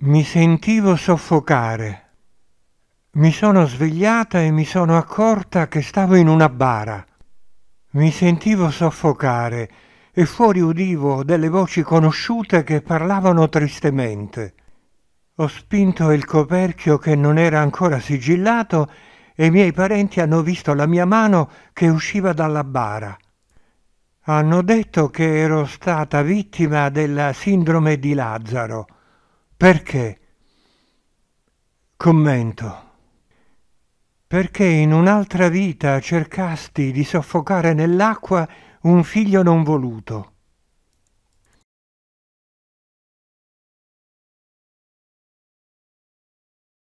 Mi sentivo soffocare. Mi sono svegliata e mi sono accorta che stavo in una bara. Mi sentivo soffocare e fuori udivo delle voci conosciute che parlavano tristemente. Ho spinto il coperchio che non era ancora sigillato e i miei parenti hanno visto la mia mano che usciva dalla bara. Hanno detto che ero stata vittima della sindrome di Lazzaro perché? Commento. Perché in un'altra vita cercasti di soffocare nell'acqua un figlio non voluto